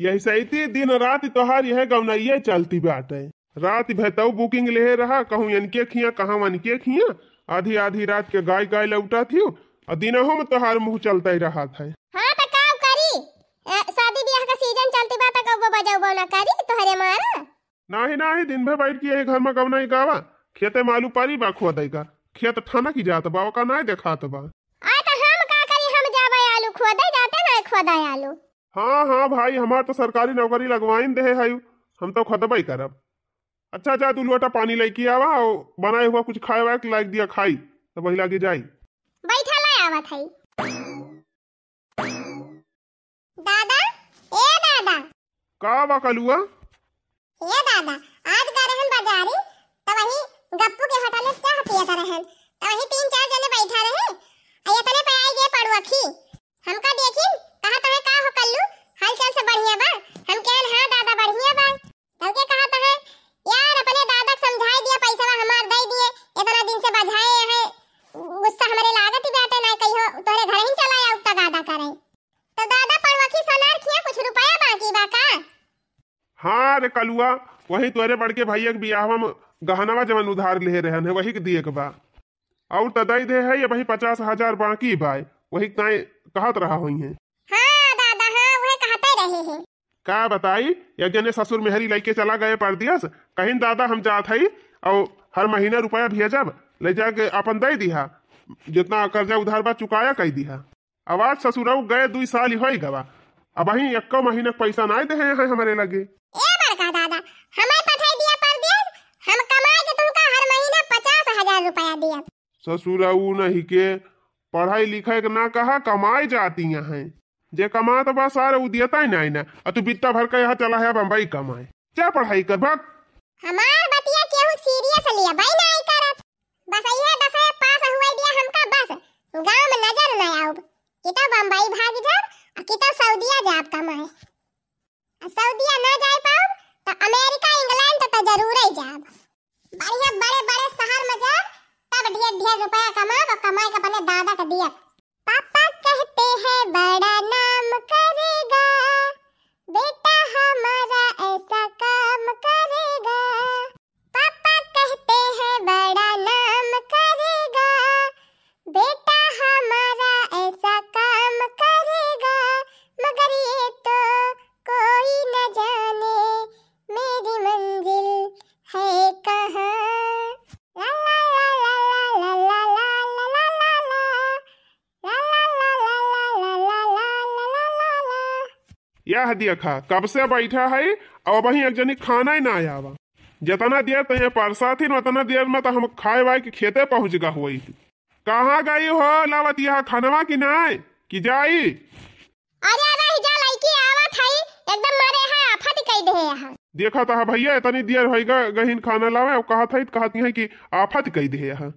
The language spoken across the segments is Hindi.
यही सही थी दिन रात तोहार यह गवनैया चलती बात है रात भैतऊ बुकिंग ले रहा कहूँ इनके खिया कहूँ अनके खिया आधी आधी रात के गाय गाय लौटा थी और दिनों में तोहार मुँह चलता ही रहा था हाँ तो करी शादी ब्याह का सीजन चलती बात कब करी तोहरे दिन भर बैठ के घर में गवना गावा खेत मालू पारी बा खो देगा खेत थाना की जात बा ओका नाही देखात बा आ तो हम का करी हम जाबे आलू खोदे जाते आलू हाँ हाँ भाई हमार तो सरकारी नौकरी लगवाई दे है हम तो ही करब अच्छा अच्छा तू लोटा पानी लेके आवा और बनाए हुआ कुछ खाए वाए लाइक दिया खाई तो वही लागे जाई बैठा लाए आवा दादा ए दादा का कलुआ ए दादा आज रहन बाजारी तो वही गप्पू के होटल में पिया रहन तो वही तीन चार जने बैठा रहे अये तने पे आई गए पड़ुआ खी हमका देखी कलुआ वही तोरे बड़के भाइय बियाहवा में गहनवा जमन उधार ले रहन है वही के दिए के बा और तदाई दे है ये वही पचास हजार बाकी बाय वही ताए कहत रहा हुई है हाँ दादा हाँ वह कहते रहे हैं का बताई यज्ञ ने ससुर मेहरी लेके चला गए परदियस कहीं दादा हम जात हई और हर महीने रुपया भेजब ले जाके अपन दे दिया जितना कर्जा उधार बा चुकाया कह दिया आवाज ससुरऊ गए दुई साल ही हो गवा अब अही एक महीने पैसा ना दे हमारे लगे का दादा हमें पठाई दिया पर परदेश हम कमाए के तुमका हर महीने पचास हजार रुपया दिया ससुर नहीं के पढ़ाई लिखाई के ना कहा कमाए जाती हैं जे कमा तो बस सारे उदियता ही नहीं ना और तू बित्ता भर का यहाँ चला है बम्बई कमाए क्या पढ़ाई कर भग हमार बतिया केहू सीरियस लिया भाई नहीं करत बस ये दफे पास हुए दिया हमका बस गांव में नजर ना आओ किता बम्बई भाग जाब किता सऊदीया जाब कमाए सऊदीया ना जाए पाऊ तो अमेरिका इंग्लैंड तो, तो जरूर ही जाब बढ़िया बड़े बड़े शहर में जाब तब ढेर ढेर रुपया कमा और कमाई के अपने दादा के दिया पापा कहते हैं बड़ा नाम करेगा बेटा हमारा ऐसा कर कह दिया खा कब से बैठा है और वही एक जनी खाना ही ना आया बा जितना देर तय तो परसा थी उतना देर में तो हम खाए वाए के खेते पहुंच गए हुई कहाँ गई हो लावत यहाँ खानवा की ना कि जाई अरे अरे जा लड़की आवत है एकदम मारे है आफत कह दे यहाँ देखा था तो भैया इतनी देर हो गई गहिन खाना लावे और कहा था कहती है कि आफत कह दे यहाँ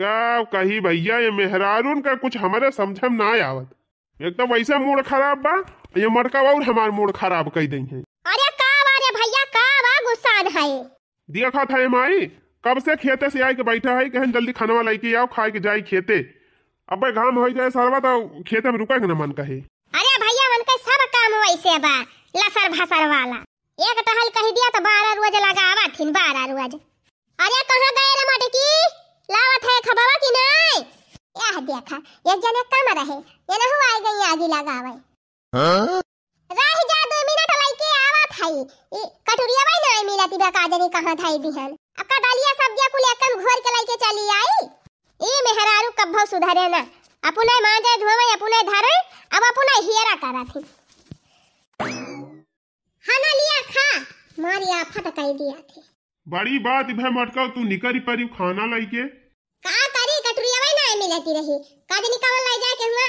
का कही भैया ये मेहरारून का कुछ हमारे समझम ना आवत एकदम तो वैसे मूड खराब बा ये मड़का और हमार मूड खराब कर दी है अरे का अरे भैया का गुस्सा है देखा था माई कब से खेते से आई के बैठा है कहन जल्दी खाना वाला के आओ खाए के जाई खेते अब भाई घाम हो जाए सरवा तो खेते में रुका के न मन कहे अरे भैया मन के सब काम वैसे बा लसर भसर वाला एक टहल कह दिया तो बारह रोज लगावा थिन बारह रोज अरे कहां गए रे मटकी लावत है खबावा की नहीं यह देखा एक जने कम रहे ये नहु हुआ आई गई आगी लगावे हां रह जा दो मिनट तो लइके आवत थाई ई कटुरिया भाई नहीं मिला तिबा काजनी जाने कहां थाई दिहन अब का डालिया सब्जियां कुल एकदम घोर के लइके चली आई ई मेहरारू कभौ सुधारे ना अपुने मांजे धोवे अपुने धारे अब अपुने हियरा करा थी खाना हाँ लिया खा मारिया आफत तो कई दिया थी बड़ी बात भे मटका तू निकरी परी खाना लइके का करी कटुरिया भाई नहीं मिलती रही काजनी दिन का लाई जाए के हुआ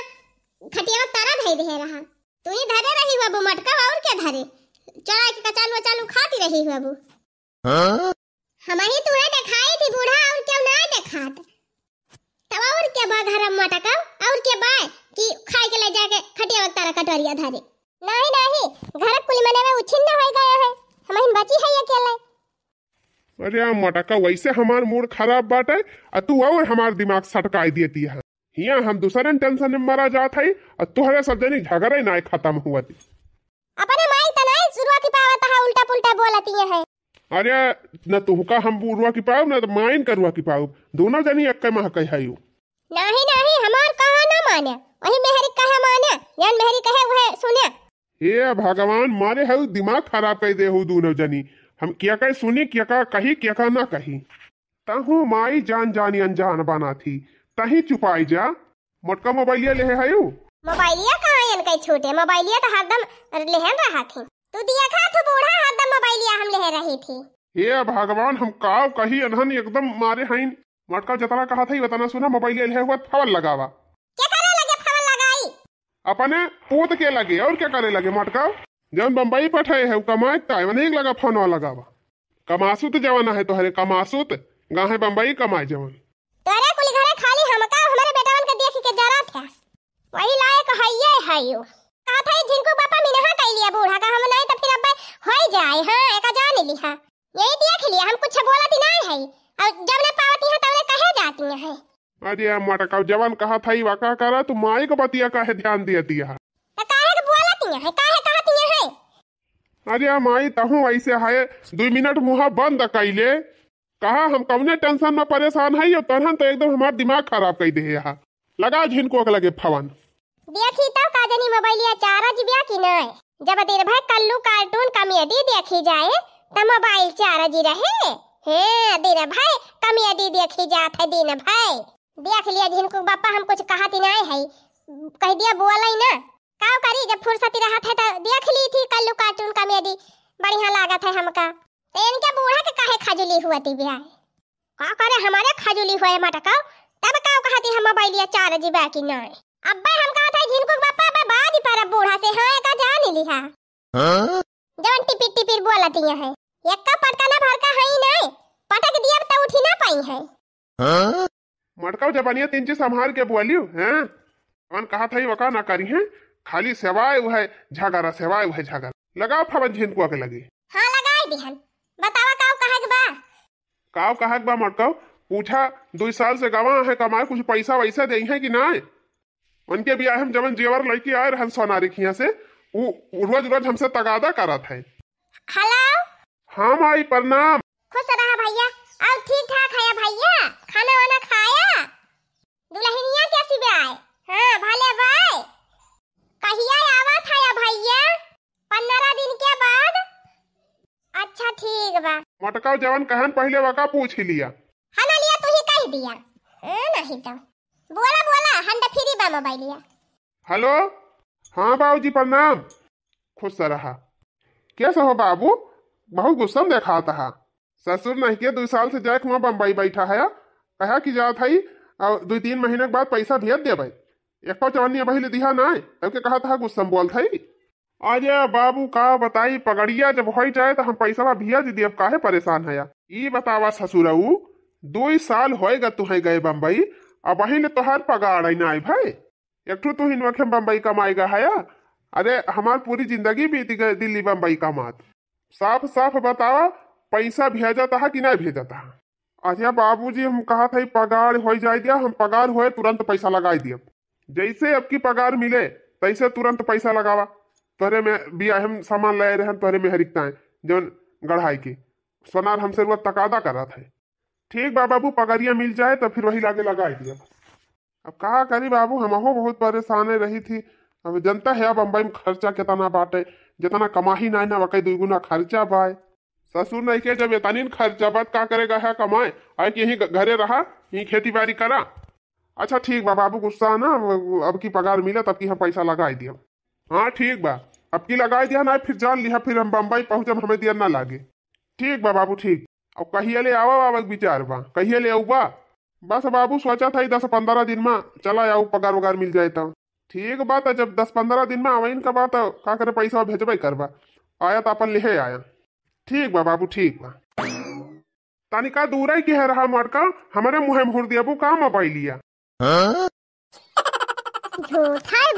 खटिया तारा भाई दे रहा तू ही धरे रही बाबू मटका और क्या धरे चढ़ा के कचालू वचालू खाती रही बाबू हाँ? हम ही तू दिखाई थी बूढ़ा और क्यों ना दिखात तब और क्या बा घर मटका और क्या बा कि खाई के ले जाके खटिया वक्त तारा कटोरिया धरे नहीं नहीं घर कुल मने में उछिन ना हो गए है हम ही बची है अकेले अरे मटका वैसे हमार मूड खराब बाटे और तू और हमार दिमाग सटकाई देती है हिया हम दूसरे टेंशन में मरा जात है और तोहरे सब जनी झगड़े ना खत्म हुआ थी अपने माई त नहीं सुरुआ की पावत है उल्टा पुल्टा बोलती है अरे न तुहका हम बुरवा की पाऊ न तो माइन करवा की पाऊ दोनों जनी अक्के मह कह हई नहीं नहीं हमार कहा ना माने वही मेहरी कहे माने यान मेहरी कहे वह सुने हे भगवान मारे है दिमाग खराब कर दे हो दोनों जनी हम क्या कहे सुनी क्या कहा कही क्या कहा ना कही तहु माई जान जानी अनजान बना थी तही चुपाई जा मोटका मोबाइलिया लेहे हायो मोबाइलिया कहाँ हन कई छोटे मोबाइलिया तो हरदम लेहन रहा थी तू दिया खा तो बूढ़ा हरदम मोबाइलिया हम लेहे रही थी हे भगवान हम का कही अनहन एकदम मारे हैं मटका जतना कहा था ये बताना सुना मोबाइल ले हुआ फवल लगावा क्या करे लगे फवल लगाई अपने पूत के लगे और क्या करे लगे मटका जब बम्बई पठाए है कमाए ताइवन एक लगा फोन लगावा कमासुत जवाना है तोहरे कमासुत गाहे बम्बई कमाए जवान वही लायक है हइये हइयो कहत था जिनको पापा हां कह लिया बूढ़ा का हम नहीं तो फिर अब्बे होई जाए हां एका जान ली हां यही देख लिया हम कुछ बोला बोलत नहीं है और जब ने पावती है तब कहे जाती है अरे मटका जवान कहा था इवा का करा तू माई को बतिया काहे ध्यान दिया दिया तो काहे के बोलती है काहे कहती है अरे माई तहु तो ऐसे है दो मिनट मुहा बंद कैले कहा हम कौने टेंशन में परेशान है यो तहन तो एकदम हमार दिमाग खराब कर दे यहाँ लगा झिन जिनको लगे फवन देखी तो काजनी मोबाइलिया चार्ज बिया कि नै जब देर भर कल्लू कार्टून कॉमेडी देखी जाए त तो मोबाइल जी रहे हे देर भाई कॉमेडी देखी जात है दिन भाई देख लिया झिन को बापा हम कुछ कहा ती नहीं है कह दिया बोला ही ना का करी जब फुर्सती रहत है तो देख ली थी कल्लू कार्टून कॉमेडी बढ़िया लागत है हमका तो इनके बूढ़ा के काहे खजुली हुआ थी का करे हमारे खजुली हुआ है मटका तब काव कहा थे हम बैलिया चार जी बाकी ना अब्बे हम कहा था जिनको बापा बे बाज पर बूढ़ा से हां का जान लिहा हां जवन टिपिर टिपिर बोला दिया है एक का पटका ना भरका है ही नहीं पटक दिया तो उठी ना पाई है हां मटकाओ जबानिया तीन चीज संभाल के बोलियो हाँ? हैं अपन कहा था ये वका ना करी हैं खाली सेवाए वह झगड़ा सेवाए वह झगड़ा लगाओ फवन झिनकुआ के लगे हां लगाए दिहन बतावा काव कहक बा काव कहक बा मटकाओ पूछा दो साल से गवा है कमाए कुछ पैसा वैसा दे है कि ना उनके बियाह हम जमन जेवर लड़की आए रहन सोनारी खिया से रोज रोज हमसे तगादा करा था हेलो हाँ माई प्रणाम खुश रहा भैया और ठीक ठाक है भैया खाना वाना खाया दुल्हनिया कैसी हाँ भले कहिया आवा था या भैया पंद्रह दिन के बाद अच्छा ठीक बा जवन कहन पहले वका पूछ लिया दिया तो बोला बोला हम तो बा हेलो हाँ बाबू जी प्रणाम खुश तो रहा कैसे हो बाबू बहुत गुस्सा में देखा था ससुर नहीं के दो साल से जाके वहाँ बम्बई बैठा है कहा कि जा था और दो तीन महीने के बाद पैसा भेज दे भाई एक चौनी तो ले दिया ना तब के कहा था गुस्सा में बोल था आज बाबू का बताई पगड़िया जब हो जाए तो हम पैसा भेज दिए अब काहे परेशान है ये बतावा ससुरऊ दो साल होएगा तुह तो गए बम्बई अब वही ले पगार आई ना आई भाई एक तो हिनवखे बम्बई कमाएगा हाया अरे हमार पूरी जिंदगी बीत गए दिल्ली बम्बई कमात साफ साफ बतावा पैसा भेजा था कि नहीं भेजा था अच्छा जी हम कहा था पगार हो जाए दिया हम पगार हो तुरंत पैसा लगा दिया जैसे अब की पगार मिले तैसे तुरंत पैसा लगावा तोहरे में भी हम सामान लाए रहे तोहरे में हरिकता है जो गढ़ाई की सोनार हमसे वो तकादा कर रहा था ठीक बा बाबू पगड़िया मिल जाए तो फिर वही लागे लगा दिया अब कहा करी बाबू हम बहुत परेशान रही थी अब जनता है बम्बई में खर्चा कितना बाटे जितना कमाही ना ना वकई दुगुना खर्चा बाय ससुर नहीं के जब इतनी खर्चा बात तो का करेगा है कमाए आए कि यहीं घरे रहा यहीं खेती बाड़ी करा अच्छा ठीक बा बाबू गुस्सा ना अब की पगार मिला तब की हम पैसा लगा दिया हाँ ठीक बा अब की लगा दिया ना फिर जान लिया फिर हम बम्बई पहुंचे हमें दिया ना लागे ठीक बा बाबू ठीक अब कहियले आवा वावस विचार बा कहियले आऊ बस बाबू सोचा था दस पंद्रह दिन में चला आऊ पगार वगार मिल जाए तो ठीक बात है जब दस पंद्रह दिन में आवाइन का बात का करे पैसा भेजबे बा आया तो अपन लेहे आया ठीक बा बाबू ठीक बा तनिका दूर है कि है रहा मटका हमारे मुहे मुहर दिया का मोबाइल लिया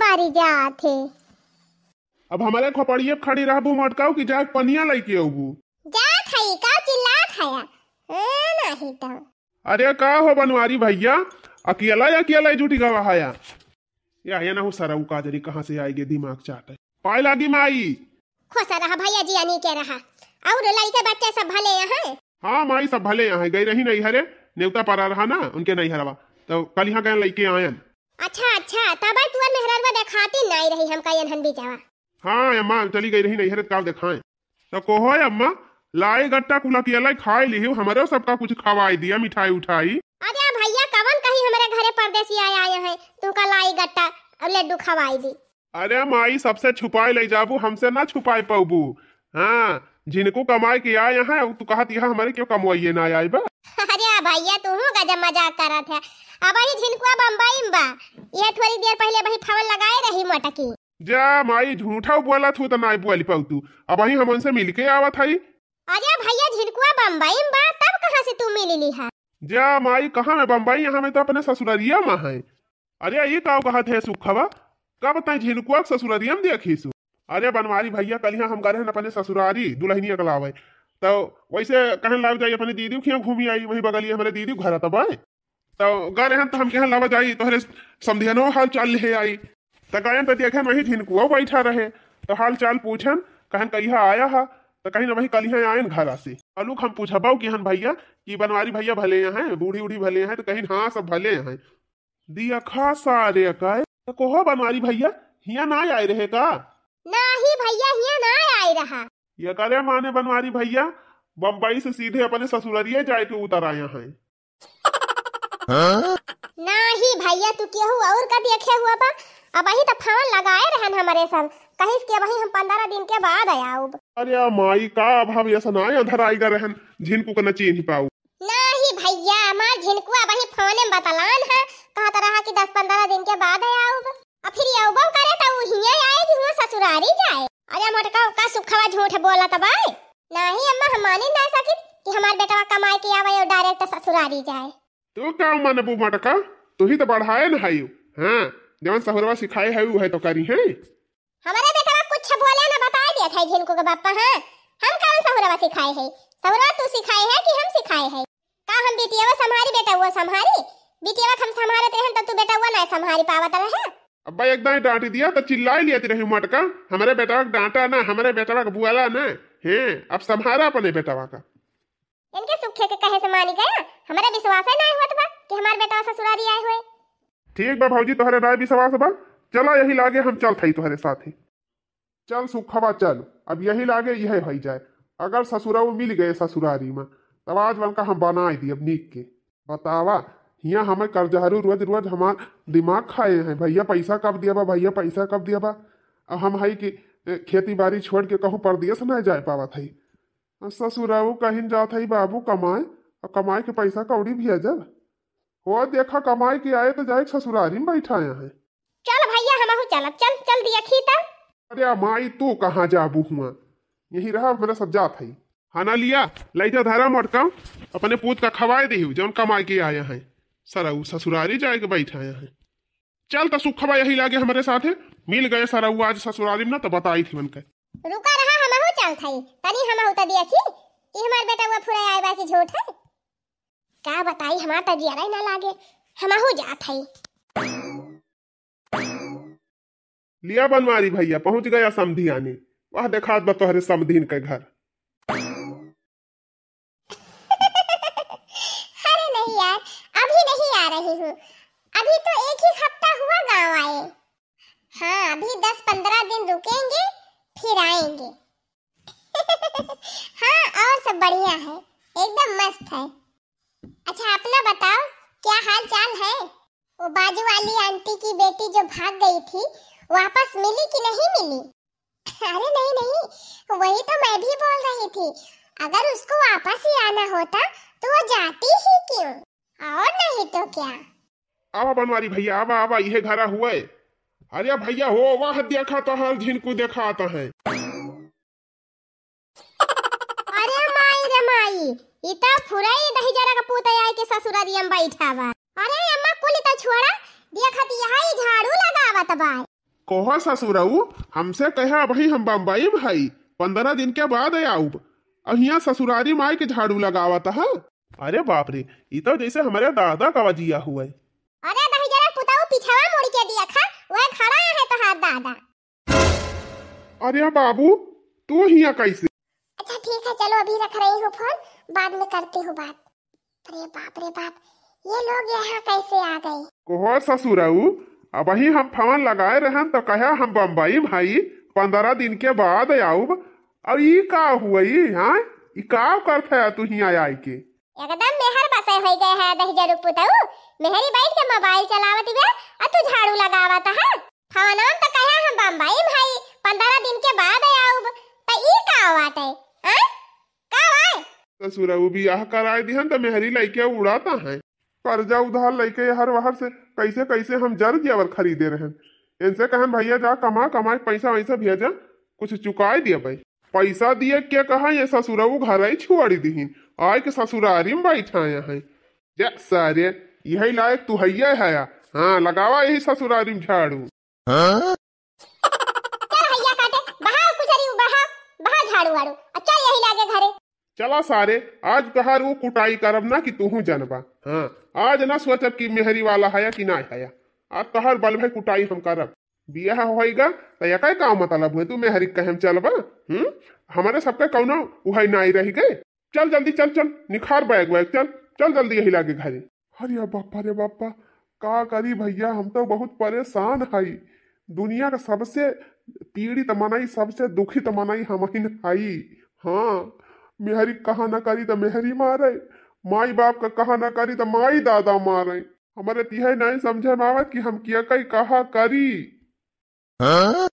बारी जाते अब हमारे खोपड़िए खड़ी रहू मटकाऊ की जाग पनिया लई के आऊबू जा थई का चिल्ला खाया ए तो अरे का हो बनवारी भैया अकेला या अकेला जूठी गवा हाया या या ना हो सारा उकाजरी कहां से आएगी दिमाग चाटे पाई लागी माई खोसा रहा भैया जी यानी के रहा और लड़के बच्चे सब भले यहाँ हां माई सब भले यहाँ गई रही नहीं हरे नेवता पर रहा ना उनके नहीं हरवा तो कल यहां गए लेके आयन अच्छा अच्छा तब तू मेहरवा दिखाती नहीं रही हम का यन हन भी जावा हां अम्मा चली गई रही नहीं हरे तो का दिखाएं तो कोहो अम्मा लाए गट्टा कुला किया लाए खाए ले हमारे सबका कुछ खवाए दिया मिठाई उठाई अरे भैया कवन कहीं हमारे घरे परदेसी आया आया है तू का लाई गट्टा अब लड्डू खवाई दी अरे माई सबसे छुपाई ले जाबू हमसे ना छुपाई पाबू हाँ जिनको कमाई के आए यहाँ तू तो कहत यहाँ हमारे क्यों कमवाइए ना आए बा अरे भैया तू हूँ गजब मजाक कर रहा था अब आई झिनकुआ बम्बई में बा ये थोड़ी देर पहले भाई फवल लगाए रही मटकी जा माई झूठा बोला थू तो ना बोली पाऊ तू अब हम उनसे मिल मिलके आवत हई अरे भैया झिनकुआ बम्बई में बा तब कहाँ से तू मिली ली है जा माई कहाँ है बम्बई यहाँ में तो अपने ससुररिया माँ है अरे ये का कहा थे सुखवा कब तय झिनकुआ ससुररिया में देखी सु अरे बनवारी भैया कल यहाँ हम गए अपने ससुरारी दुल्हनिया कलावे तो वैसे कहन लाव जाई अपने दीदी के घूमी आई वही बगलिए हमारे दीदी घर तब तो आए तो गए हैं तो हम कहन लावा जाई तोहरे समधियनो हाल चाल ले आई तो गए तो देखे वही झिनकुआ बैठा रहे तो हाल चाल पूछन कहन कहिया आया है तो कहीं ना वही कल ही आयन घर से अलूक हम पूछा पाओ कि हन भैया कि बनवारी भैया भले यहाँ हैं बूढ़ी उड़ी भले यहाँ तो कहीं हाँ सब भले यहाँ दिया खा सारे अकाय तो कहो बनवारी भैया हिया ना आए रहे का नहीं भैया हिया ना आए रहा ये करे माने बनवारी भैया बम्बई से सीधे अपने ससुरिया जाए के उतर आए है हाँ? ना ही भैया तू केहू और का देखे हुआ बा अब ही तो फोन लगाए रहन हमारे सब कहीं के वही हम पंद्रह दिन के बाद आयाऊब अरे माई का अब हम ऐसा ना धर आएगा रहन झिनकू का न चिन्ह पाऊ नहीं भैया झिनकू अब वही फोन में बतलान है कहत तो रहा कि 10 15 दिन के बाद आयाऊब अब फिर आऊबो करे तो उ हिया आए कि वो ससुरारी जाए अरे मोटका का सुखवा झूठ बोला बोलत बाय नहीं अम्मा हम माने ना सकी कि हमार बेटा कमाए के आवे और डायरेक्ट ससुरारी जाए तू तो का मनबू मोटका तू ही तो बढ़ाए न हायू हां जवन सहरवा सिखाए है वो है तो करी है हमारा बेटा कुछ बोले ना बता दिया था जिनको के पापा हां हम कौन सा हुरवा सिखाए है सवरवा तू सिखाए है कि हम सिखाए है का हम बेटियावा संभारी बेटा हुआ संभारी बेटियावा हम संभारत रहे तो तू बेटा हुआ ना संभारी पावत रहे अब्बा एकदम डांट दिया तो चिल्लाए लिया रहे मटका हमारे बेटा का डांटा ना हमारे बेटा का बुआला ना हैं अब संभारा अपने बेटावा का इनके सुखे के कहे से मानी गया हमारा विश्वास है ना हुआ तो कि हमारे बेटा ससुरारी आए हुए ठीक बा भौजी तोहरे राय विश्वास बा चला यही लागे हम चल थी तुहरे साथ ही चल सुखबा चल अब यही लागे यह हो जाए अगर ससुरा मिल गए ससुरारी में तब आज का हम बनाए दी अब नीक के बतावा हिया हमें कर्जहरू रोज रोज हमार दिमाग खाए हैं भैया पैसा कब दिया बा भैया पैसा कब दिया बा अब हम है कि खेती बाड़ी छोड़ के कहूँ परदेश न जाए पावा थी ससुराऊ कहीं जात है बाबू कमाए और कमाए के पैसा कौड़ी भी है जब हो देखा कमाए के आए तो जाए ससुरारी में बैठाया है चल भैया हम चलब चल चल दिया खीता अरे माई तू कहाँ जा बुहुआ यही रहा मेरा सब जात है खाना लिया लैजा धारा मटका अपने पूत का खवाए दे जौन कमाई के आया है सराऊ ससुरारी जाए के बैठा आया है चल तो सुखवा यही लागे हमारे साथ है मिल गए सराऊ आज ससुरारी में ना तो बताई थी मन के रुका रहा हम हमहू चल थई तनी हम हमहू त की कि हमार बेटा हुआ फुरा आए बाकी झूठ है का बताई हमार त तो तजिया ना लागे हम हमहू जात है लिया बनवारी भैया पहुंच गया समधी आने वह देखा बा तो तोहरे समधीन के घर अरे नहीं यार अभी नहीं आ रही हूँ अभी तो एक ही हफ्ता हुआ गांव आए हाँ अभी दस पंद्रह दिन रुकेंगे फिर आएंगे हाँ और सब बढ़िया है एकदम मस्त है अच्छा अपना बताओ क्या हाल चाल है वो बाजू वाली आंटी की बेटी जो भाग गई थी वापस मिली कि नहीं मिली अरे नहीं नहीं वही तो मैं भी बोल रही थी अगर उसको वापस ही आना होता तो वो जाती ही क्यों और नहीं तो क्या आवा बनवारी भैया आवा आवा यह घरा हुआ है अरे भैया हो वह देखा तो हर दिन को देखा आता तो है अरे माई रे माई इता फुरई दही जरा का पूत आई के ससुरारी हम बैठावा अरे अम्मा कुली तो छोड़ा देखत यहां झाड़ू लगावत बा कोहो ससुरऊ हमसे कहा भाई हम बम्बई भाई पंद्रह दिन के बाद आऊब अहिया ससुरारी माई के झाड़ू लगावत है अरे बाप रे ये तो जैसे हमारे दादा का वजिया हुआ है अरे भाई जरा पुताऊ पिछवा मुड़ के दिया खा वह खड़ा है तो हाथ दादा अरे बाबू तू हिया कैसे अच्छा ठीक है चलो अभी रख रही हूँ फोन बाद में करती हूँ बात अरे बाप रे बाप ये लोग यहाँ कैसे आ गए कोहो ससुराऊ अबही हम फवन लगाए रहन तो कहा हम बम्बई भाई पंद्रह दिन के बाद आऊब और ये का हुई हाँ ई का करत है तू ही आय के एकदम मेहर बसे हो गए है दहजरू पुतौ मेहरी बैठ के मोबाइल चलावत बे आ तू झाड़ू लगावत है हाँ? फवनान तो कहे हम बम्बई भाई पंद्रह दिन के बाद आऊब तो ई का बात है हां का बात ससुर वो भी बियाह कराए दिहन तो मेहरी लइके उड़ाता है हाँ? कर्जा उधार लेके हर वहर से कैसे कैसे हम जर जेवर खरीदे रहे इनसे कहन भैया जा कमा कमा पैसा वैसा भेजा कुछ चुका दिए भाई पैसा दिए क्या कहा ये वो घर आई छुआड़ी दीन आय के ससुरारी में बैठाया है जा सारे यही लायक तू है है हाँ लगावा यही ससुरारी में झाड़ू झाड़ू चला सारे आज कहा वो कुटाई करब ना कि तुहू जनबा हाँ आज ना सोचब कि मेहरी वाला है कि ना है आज कहा बल भाई कुटाई हम करब बिया होगा तो एक का मतलब है तू मेहरी कहम चलबा हम्म हमारे सबके कौन वही ना ही रह गए चल जल्दी चल चल निखार बैग वैग चल चल जल्दी यही लागे घरे अरे बापा रे बापा का करी भैया हम तो बहुत परेशान हई दुनिया का सबसे पीड़ित मनाई सबसे दुखित मनाई हम हई हाँ मेहरी कहा ना करी तो मेहरी मारे माई बाप का कहा ना करी तो माई दादा मारे हमारे तिहाई नहीं समझे मावत कि हम किया कही कहा करी हाँ?